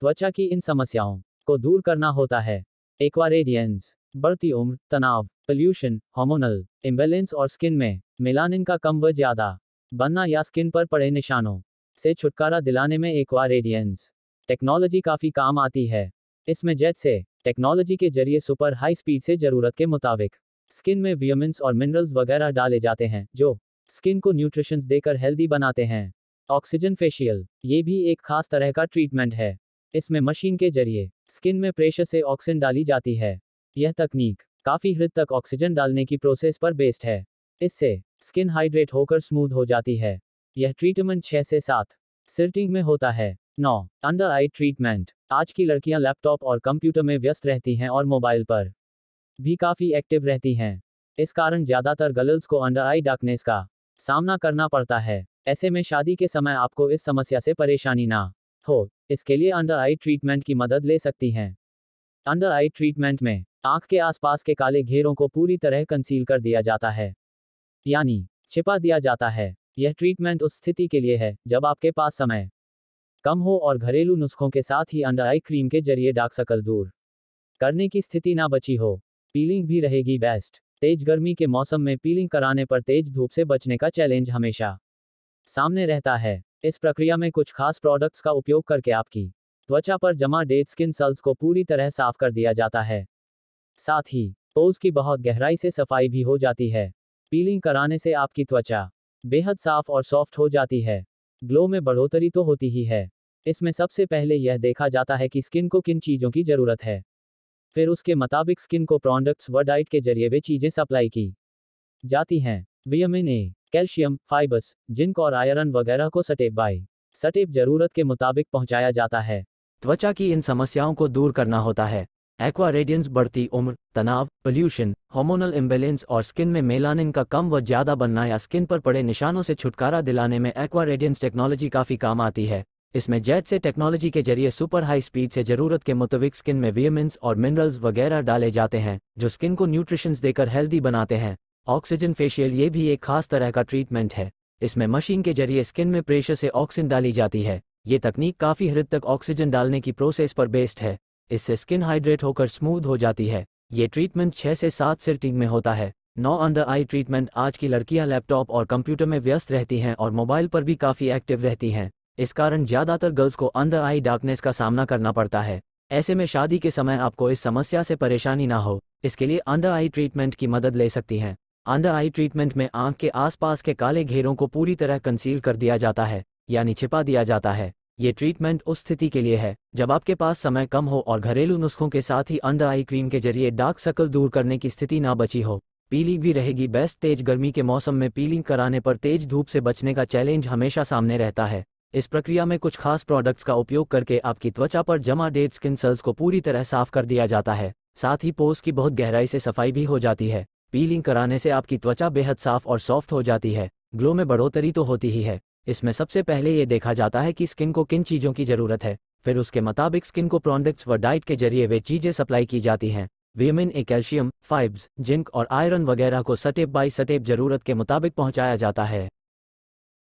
त्वचा की इन समस्याओं को दूर करना होता है एक्वारेडियंस बढ़ती उम्र तनाव पोल्यूशन हार्मोनल इम्बेलेंस और स्किन में मिलानिन का कम व ज्यादा बनना या स्किन पर पड़े निशानों से छुटकारा दिलाने में एक्वारेडियंस टेक्नोलॉजी काफ़ी काम आती है इसमें जेट से टेक्नोलॉजी के जरिए सुपर हाई स्पीड से ज़रूरत के मुताबिक स्किन में वियमिनस और मिनरल्स वगैरह डाले जाते हैं जो स्किन को न्यूट्रिशंस देकर हेल्दी बनाते हैं ऑक्सीजन फेशियल ये भी एक खास तरह का ट्रीटमेंट है इसमें मशीन के जरिए स्किन में प्रेशर से ऑक्सीजन डाली जाती है यह तकनीक काफी हृद तक ऑक्सीजन डालने की प्रोसेस पर बेस्ड है इससे स्किन हाइड्रेट होकर स्मूथ हो जाती है यह ट्रीटमेंट छह से सात सिर्टिंग में होता है नौ अंडर आई ट्रीटमेंट आज की लड़कियां लैपटॉप और कंप्यूटर में व्यस्त रहती हैं और मोबाइल पर भी काफी एक्टिव रहती हैं इस कारण ज्यादातर गर्ल्स को अंडर आई डार्कनेस का सामना करना पड़ता है ऐसे में शादी के समय आपको इस समस्या से परेशानी ना हो इसके लिए अंडर आई ट्रीटमेंट की मदद ले सकती हैं अंडर आई ट्रीटमेंट में आंख के आसपास के काले घेरों को पूरी तरह कंसील कर दिया जाता है यानी छिपा दिया जाता है यह ट्रीटमेंट उस स्थिति के लिए है जब आपके पास समय कम हो और घरेलू नुस्खों के साथ ही अंडर आई क्रीम के जरिए डाक सकल दूर करने की स्थिति ना बची हो पीलिंग भी रहेगी बेस्ट तेज गर्मी के मौसम में पीलिंग कराने पर तेज धूप से बचने का चैलेंज हमेशा सामने रहता है इस प्रक्रिया में कुछ खास प्रोडक्ट्स का उपयोग करके आपकी त्वचा पर जमा डेड स्किन सेल्स को पूरी तरह साफ कर दिया जाता है साथ ही पोज की बहुत गहराई से सफाई भी हो जाती है पीलिंग कराने से आपकी त्वचा बेहद साफ और सॉफ्ट हो जाती है ग्लो में बढ़ोतरी तो होती ही है इसमें सबसे पहले यह देखा जाता है कि स्किन को किन चीज़ों की ज़रूरत है फिर उसके मुताबिक स्किन को प्रोडक्ट्स व डाइट के जरिए वे चीज़ें सप्लाई की जाती हैं vitamin A calcium fibres zinc और आयरन वगैरह को सटेप बाई सटेप जरूरत के मुताबिक पहुंचाया जाता है त्वचा की इन समस्याओं को दूर करना होता है एक्वा रेडियंस बढ़ती उम्र तनाव पोल्यूशन हार्मोनल इम्बेलेंस और स्किन में मेलानिन का कम व ज्यादा बनना या स्किन पर पड़े निशानों से छुटकारा दिलाने में एक्वा रेडियंस टेक्नोलॉजी काफी काम आती है इसमें जेट से टेक्नोलॉजी के जरिए सुपर हाई स्पीड से जरूरत के मुताबिक स्किन में विटामिन और मिनरल्स वगैरह डाले जाते हैं जो स्किन को न्यूट्रिशंस देकर हेल्दी बनाते हैं ऑक्सीजन फेशियल ये भी एक खास तरह का ट्रीटमेंट है इसमें मशीन के जरिए स्किन में प्रेशर से ऑक्सीजन डाली जाती है ये तकनीक काफ़ी हद तक ऑक्सीजन डालने की प्रोसेस पर बेस्ड है इससे स्किन हाइड्रेट होकर स्मूथ हो जाती है ये ट्रीटमेंट छह से सात सिटिंग में होता है नौ अंडर आई ट्रीटमेंट आज की लड़कियां लैपटॉप और कंप्यूटर में व्यस्त रहती हैं और मोबाइल पर भी काफ़ी एक्टिव रहती हैं इस कारण ज़्यादातर गर्ल्स को अंडर आई डार्कनेस का सामना करना पड़ता है ऐसे में शादी के समय आपको इस समस्या से परेशानी ना हो इसके लिए अंडर आई ट्रीटमेंट की मदद ले सकती हैं अंडर आई ट्रीटमेंट में आंख के आसपास के काले घेरों को पूरी तरह कंसील कर दिया जाता है यानी छिपा दिया जाता है ये ट्रीटमेंट उस स्थिति के लिए है जब आपके पास समय कम हो और घरेलू नुस्खों के साथ ही अंडर आई क्रीम के जरिए डार्क सकल दूर करने की स्थिति ना बची हो पीलिंग भी रहेगी बेस्ट तेज गर्मी के मौसम में पीलिंग कराने पर तेज धूप से बचने का चैलेंज हमेशा सामने रहता है इस प्रक्रिया में कुछ खास प्रोडक्ट्स का उपयोग करके आपकी त्वचा पर जमा डेड स्किन सेल्स को पूरी तरह साफ कर दिया जाता है साथ ही पोस की बहुत गहराई से सफाई भी हो जाती है पीलिंग कराने से आपकी त्वचा बेहद साफ और सॉफ्ट हो जाती है ग्लो में बढ़ोतरी तो होती ही है इसमें सबसे पहले ये देखा जाता है कि स्किन को किन चीज़ों की ज़रूरत है फिर उसके मुताबिक स्किन को प्रोडक्ट्स व डाइट के जरिए वे चीज़ें सप्लाई की जाती हैं vitamin A calcium fibres zinc और आयरन वगैरह को सटेप बाई सटेप जरूरत के मुताबिक पहुंचाया जाता है